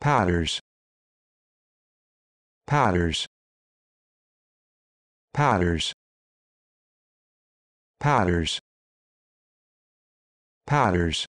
powders powders powders powders powders